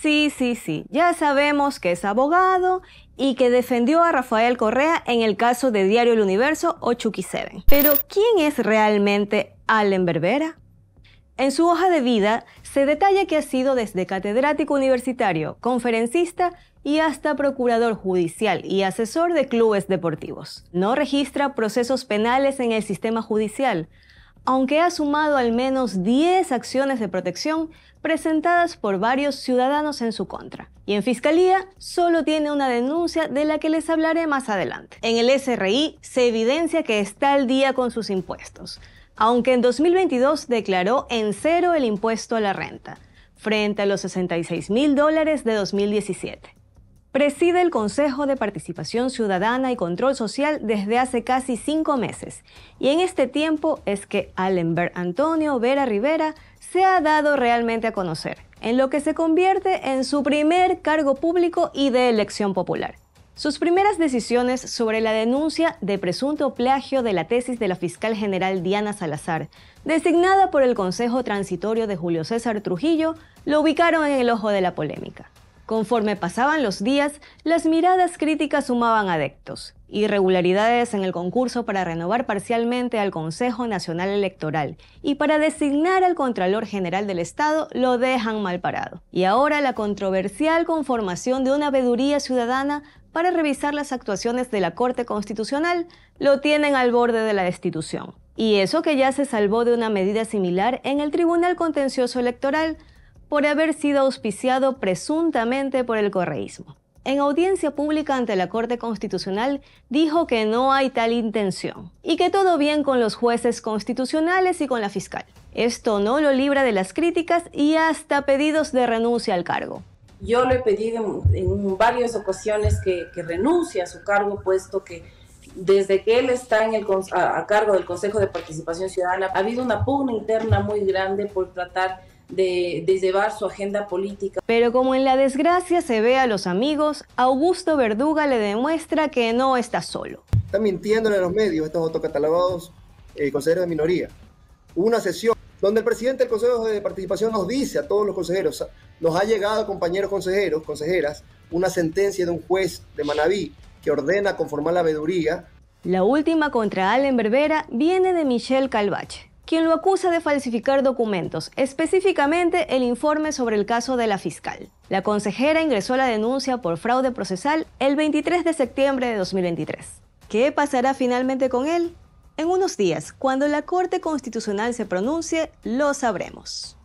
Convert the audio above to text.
Sí, sí, sí. Ya sabemos que es abogado y que defendió a Rafael Correa en el caso de Diario El Universo o Chucky Pero, ¿quién es realmente Allen Berbera? En su hoja de vida se detalla que ha sido desde catedrático universitario, conferencista y hasta procurador judicial y asesor de clubes deportivos. No registra procesos penales en el sistema judicial, aunque ha sumado al menos 10 acciones de protección presentadas por varios ciudadanos en su contra. Y en Fiscalía solo tiene una denuncia de la que les hablaré más adelante. En el SRI se evidencia que está al día con sus impuestos, aunque en 2022 declaró en cero el impuesto a la renta, frente a los 66 mil dólares de 2017. Preside el Consejo de Participación Ciudadana y Control Social desde hace casi cinco meses. Y en este tiempo es que Allenberg Antonio Vera Rivera se ha dado realmente a conocer, en lo que se convierte en su primer cargo público y de elección popular. Sus primeras decisiones sobre la denuncia de presunto plagio de la tesis de la fiscal general Diana Salazar, designada por el Consejo Transitorio de Julio César Trujillo, lo ubicaron en el ojo de la polémica. Conforme pasaban los días, las miradas críticas sumaban adeptos. Irregularidades en el concurso para renovar parcialmente al Consejo Nacional Electoral y para designar al Contralor General del Estado lo dejan mal parado. Y ahora la controversial conformación de una veeduría ciudadana para revisar las actuaciones de la Corte Constitucional lo tienen al borde de la destitución. Y eso que ya se salvó de una medida similar en el Tribunal Contencioso Electoral, por haber sido auspiciado presuntamente por el correísmo. En audiencia pública ante la Corte Constitucional dijo que no hay tal intención y que todo bien con los jueces constitucionales y con la fiscal. Esto no lo libra de las críticas y hasta pedidos de renuncia al cargo. Yo le he pedido en, varias ocasiones que, renuncie a su cargo, puesto que desde que él está a, cargo del Consejo de Participación Ciudadana, ha habido una pugna interna muy grande por tratar de, llevar su agenda política. Pero como en la desgracia se ve a los amigos, Augusto Verduga le demuestra que no está solo. Están mintiéndole a los medios estos autocatalogados eh, consejeros de minoría. una sesión donde el presidente del Consejo de Participación nos dice a todos los consejeros, nos ha llegado, compañeros consejeros, consejeras, una sentencia de un juez de Manabí que ordena conformar la veeduría. La última contra Allen Berbera viene de Michelle Calvache quien lo acusa de falsificar documentos, específicamente el informe sobre el caso de la fiscal. La consejera ingresó la denuncia por fraude procesal el 23 de septiembre de 2023. ¿Qué pasará finalmente con él? En unos días, cuando la Corte Constitucional se pronuncie, lo sabremos.